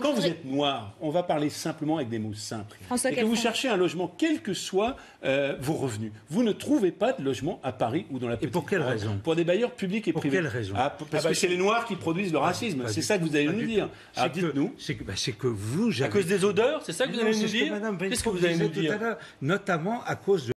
quand vous, êtes noir, on va parler simplement avec des mots simples. et que vous cherchez un logement, quel que soit euh, vos revenus, vous ne trouvez pas de logement à Paris ou dans la petite Et pour quelle raison Pour des bailleurs publics et privés. Pour quelle raison ah, Parce ah bah que c'est les noirs qui produisent le ah, racisme. C'est ça que vous allez nous dire. dites-nous. C'est que, bah, que, vous. À cause des odeurs, c'est ça que vous allez nous dire Qu'est-ce que vous allez nous dire Notamment à cause de